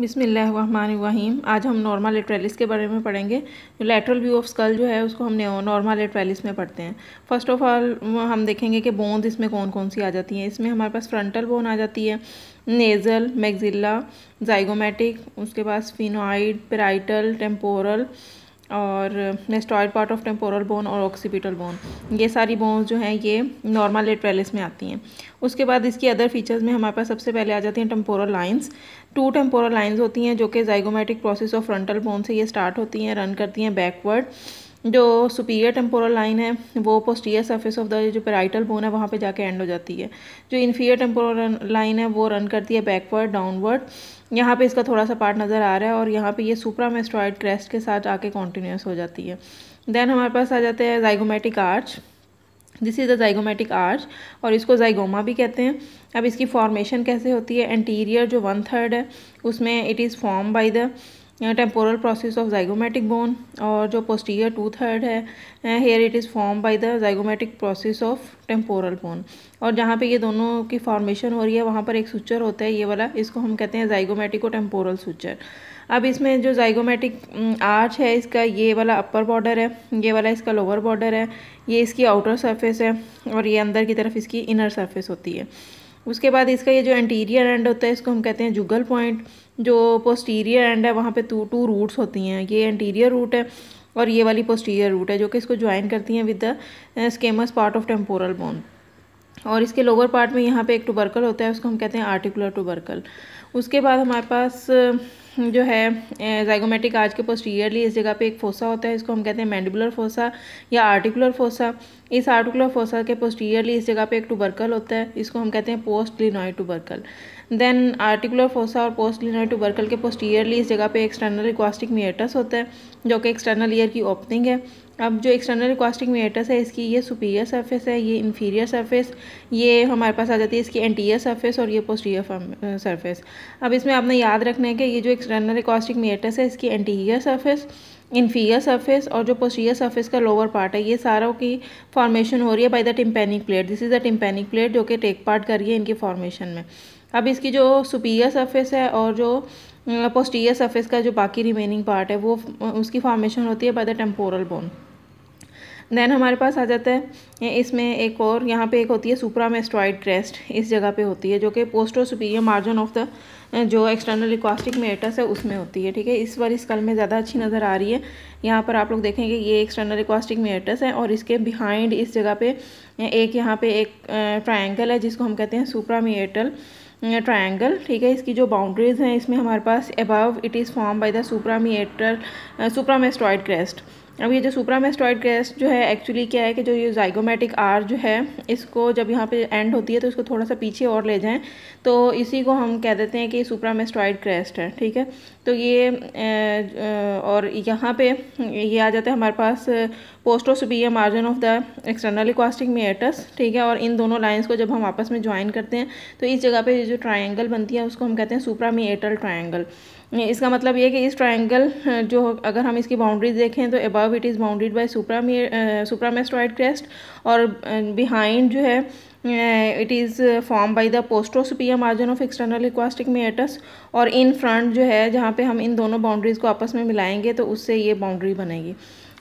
बिसमीम आज हम नॉर्मल लेट्रेलिस के बारे में पढ़ेंगे जो लेटरल व्यू ऑफ स्कल जो है उसको हम नॉर्मल लेट्रेलिस में पढ़ते हैं फर्स्ट ऑफ ऑल हम देखेंगे कि बोन्स इसमें कौन कौन सी आ जाती हैं इसमें हमारे पास फ्रंटल बोन आ जाती है नेज़ल मैगजिला जाइगोमेटिक उसके बाद फिनोइड पेराइटल टेम्पोरल और mastoid part of temporal bone और ऑक्सीपिटल बोन ये सारी बोन्स जो हैं ये नॉर्मल लेट्रेलिस में आती हैं उसके बाद इसकी अदर फीचर्स में हमारे पास सबसे पहले आ जाती हैं temporal lines two temporal lines होती हैं जो कि zygomatic process of frontal bone से ये स्टार्ट होती हैं रन करती हैं बैकवर्ड जो सुपीरियर टेम्पोरल लाइन है वो पोस्टीरियर सर्फेस ऑफ द जो पेराइटल बोन है वहाँ पर जाके एंड हो जाती है जो इन्फीरियर टेम्पोरल लाइन है वो रन करती है बैकवर्ड डाउनवर्ड यहाँ पे इसका थोड़ा सा पार्ट नज़र आ रहा है और यहाँ पे ये सुपरा मेस्ट्रॉइड क्रेस्ट के साथ आके कॉन्टीन्यूस हो जाती है देन हमारे पास आ जाते हैं zygomatic arch this is the zygomatic arch और इसको जाइगोमा भी कहते हैं अब इसकी फॉर्मेशन कैसे होती है एंटीरियर जो वन थर्ड है उसमें it is form by the temporal process of zygomatic bone और जो पोस्टीरियर टू थर्ड है here it is form by the zygomatic process of temporal bone और जहाँ पे ये दोनों की फॉर्मेशन हो रही है वहाँ पर एक सुचर होता है ये वाला इसको हम कहते हैं जाइगोमेटिक और टेम्पोरल सुचर अब इसमें जो जाइगोमेटिक आर्च है इसका ये वाला अपर बॉर्डर है ये वाला इसका लोअर बॉर्डर है ये इसकी आउटर सर्फेस है और ये अंदर की तरफ इसकी इनर सर्फेस होती है उसके बाद इसका ये जो एंटीरियर एंड होता है इसको हम कहते हैं जुगल पॉइंट जो पोस्टीरियर एंड है वहाँ पे टू टू रूट्स होती हैं ये एंटीरियर रूट है और ये वाली पोस्टीरियर रूट है जो कि इसको ज्वाइन करती हैं with the squamous part of temporal bone और इसके लोअर पार्ट में यहाँ पे एक टुबर्कल होता है उसको हम कहते हैं आर्टिकुलर टूबर्कल उसके बाद हमारे पास uh, जो है जाइगोमेटिक uh, आज के पोस्टीरियरली इस जगह पे एक फोसा होता है इसको हम कहते हैं मैंडिबुलर फोसा या आर्टिकुलर फोसा इस आर्टिकुलर फोसा के पोस्टीरियरली इस जगह पे एक टुबर्कल होता है इसको हम कहते हैं post glenoid tubercle then articular fossa और पोस्ट लिनर टूबरकल के ईयरली इस जगह पे एक्सटर्नल इक्वास्टिक मिएटस होता है जो कि एक्सटर्नल ईयर की ओपनिंग है अब जो एक्सटर्नल इक्वास्टिक मेटस है इसकी ये सुपीरियर सरफेस है ये इन्फीरियर सरफेस ये हमारे पास आ जाती है इसकी एंटीरियर सरफेस और ये पोस्टीयर सरफेस अब इसमें आपने याद रखना है कि ये जो एक्सटर्नल इक्वास्टिक मेटस है इसकी एंटीरियर सरफेस इन्फीरियर सरफेस और जो पोस्टीयर सरफेस का लोअर पार्ट है ये सारों की फॉर्मेशन हो रही है by the tympanic plate this is the tympanic plate जो कि टेक पार्ट कर रही है इनकी फॉर्मेशन में अब इसकी जो सुपीरियर सरफेस है और जो पोस्टीरियर सरफेस का जो बाकी रिमेनिंग पार्ट है वो उसकी फॉर्मेशन होती है by the temporal bone then हमारे पास आ जाता है इसमें एक और यहाँ पे एक होती है सुपरा मेस्ट्रॉइड क्रेस्ट इस जगह पे होती है जो कि posterosuperior margin of the जो एक्सटर्नल इक्वास्टिक मेटस है उसमें होती है ठीक है इस बार इस कल में ज़्यादा अच्छी नज़र आ रही है यहाँ पर आप लोग देखेंगे ये एक्सटर्नल इक्वास्टिक मेटस है और इसके बिहाइंड इस जगह पे एक यहाँ पे एक ट्राइंगल है जिसको हम कहते हैं सुपरा मेटल ट्राइंगल ठीक है इसकी जो बाउंड्रीज हैं इसमें हमारे पास above it is form by the suprameatal supramastoid crest अब ये जो सुप्रामेस्टॉइड गैस जो है एक्चुअली क्या है कि जो ये जाइगोमेटिक आर जो है इसको जब यहाँ पे एंड होती है तो इसको थोड़ा सा पीछे और ले जाएं तो इसी को हम कह देते हैं कि सुप्रामेस्टॉइड क्रेस्ट है ठीक है तो ये और यहाँ पे ये आ जाता है हमारे पास posterosuperior margin of the external acoustic meatus ठीक है और इन दोनों लाइन्स को जब हम आपस में ज्वाइन करते हैं तो इस जगह पर जो ट्राइंगल बनती है उसको हम कहते हैं मेटल ट्राइंगल इसका मतलब ये कि इस ट्रायंगल जो अगर हम इसकी बाउंड्रीज देखें तो above it is bounded by supra supramastoid crest और बिहाइंड जो है it is form by the posterosuperior margin of external acoustic meatus और इन फ्रंट जो है जहाँ पे हम इन दोनों बाउंड्रीज़ को आपस में मिलाएंगे तो उससे ये बाउंड्री बनेगी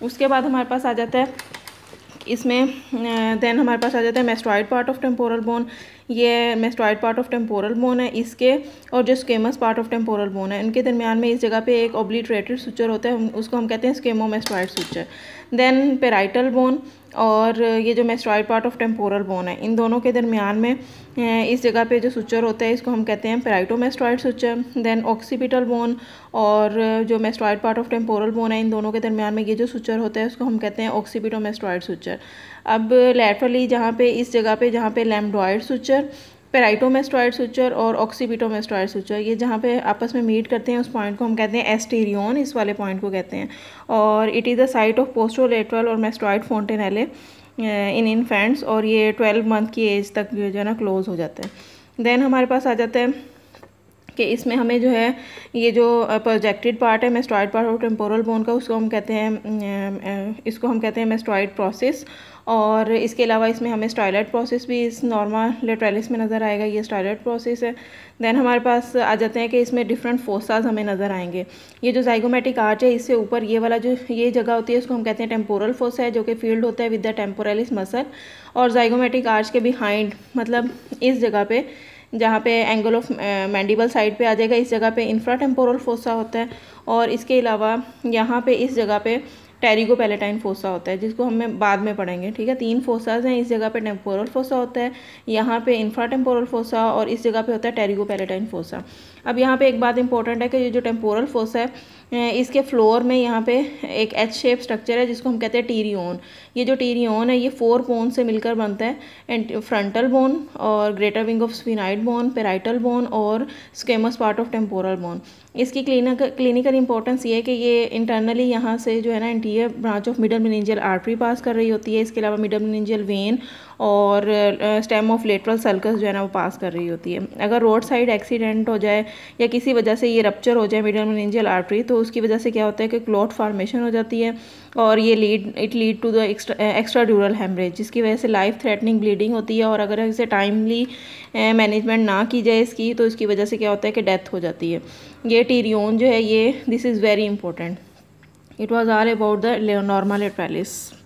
उसके बाद हमारे पास आ जाता है इसमें देन हमारे पास आ जाता है mastoid part of temporal bone ये mastoid part of temporal bone है इसके और जो squamous part of temporal bone है इनके दरमियान में इस जगह पे एक ओब्लीट्रेटेड सूचर होता है उसको हम कहते हैं squamomastoid suture then parietal bone और ये जो mastoid part of temporal bone है इन दोनों के दरमियान में इस जगह पे जो सुचर होता है इसको हम कहते हैं parietomastoid suture then occipital bone और जो mastoid part of temporal bone है इन दोनों के दरमियान में ये जो सुचर होता है उसको हम कहते हैं ऑक्सीपिटोमेस्ट्रॉइड सुचर अब लेटरली जहाँ पे इस जगह पे जहाँ पे लैम्डॉइड सुचर पेराइटोमेस्टॉयड सुचर और ऑक्सीबिटोमेस्टॉयड सुचर ये जहाँ पे आपस में मीट करते हैं उस पॉइंट को हम कहते हैं एस्टेरियन इस वाले पॉइंट को कहते हैं और it is the site of posterolateral और मेस्टॉयड एले इन इन्फेंट्स और ये ट्वेल्व मंथ की एज तक जो है ना क्लोज़ हो जाते हैं देन हमारे पास आ जाता है कि इसमें हमें जो है ये जो प्रोजेक्टेड पार्ट है मेस्ट्रॉइड पार्ट और टेम्पोरल बोन का उसको हम कहते हैं इसको हम कहते हैं मेस्ट्रॉइड प्रोसेस और इसके अलावा इसमें हमें स्टाइलाइट प्रोसेस भी इस नॉर्मल लेट्रेलिस में नज़र आएगा ये स्टाइलाइट प्रोसेस है दैन हमारे पास आ जाते हैं कि इसमें डिफरेंट फोसाज हमें नज़र आएंगे ये जो जाइगोमेटिक आर्च है इससे ऊपर ये वाला जो ये जगह होती है उसको हम कहते हैं टेम्पोरल फोसा है जो कि फील्ड होता है विद द टेम्पोरेलिस मसल और जाइगोमेटिक आर्च के बिहाइंड मतलब इस जगह पे जहाँ पे एंगल ऑफ मैंडिबल साइड पे आ जाएगा इस जगह पे इंफ्रा टेम्पोरल फोसा होता है और इसके अलावा यहाँ पे इस जगह पे टेरिगो पैलेटाइन फोसा होता है जिसको हमें बाद में पढ़ेंगे ठीक है तीन फोसाज हैं इस जगह पे टेम्पोरल फोसा होता है यहाँ पे इंफ्रा टेम्पोरल फोसा और इस जगह पे होता है टेरिगो पैलेटाइन फोसा अब यहाँ पे एक बात इंपॉर्टेंट है कि ये जो टेम्पोरल फोसा है इसके फ्लोर में यहाँ पे एक एच शेप स्ट्रक्चर है जिसको हम कहते हैं टीरियोन ये जो टीरियोन है ये फोर बोन से मिलकर बनता है एंड फ्रंटल बोन और greater wing of sphenoid bone parietal bone और squamous part of temporal bone इसकी क्लिनिक क्लिनिकल इंपॉर्टेंस ये है कि ये इंटरनली यहाँ से जो है ना anterior branch of middle meningeal artery pass कर रही होती है इसके अलावा मिडल मिनिंजियल वेन और स्टेम ऑफ लेटरल सल्कस जो है ना वो पास कर रही होती है अगर रोड साइड एक्सीडेंट हो जाए या किसी वजह से ये रप्चर हो जाए मिडल मेनेंजियल आर्टरी तो उसकी वजह से क्या होता है कि क्लोट फॉर्मेशन हो जाती है और ये lead it lead to the extradural haemorrhage जिसकी वजह से लाइफ थ्रेटनिंग ब्लीडिंग होती है और अगर इसे टाइमली मैनेजमेंट ना की जाए इसकी तो इसकी वजह से क्या होता है कि डेथ हो जाती है ये टीरियोन जो है ये this is very important it was are about the at लेट्रेलिस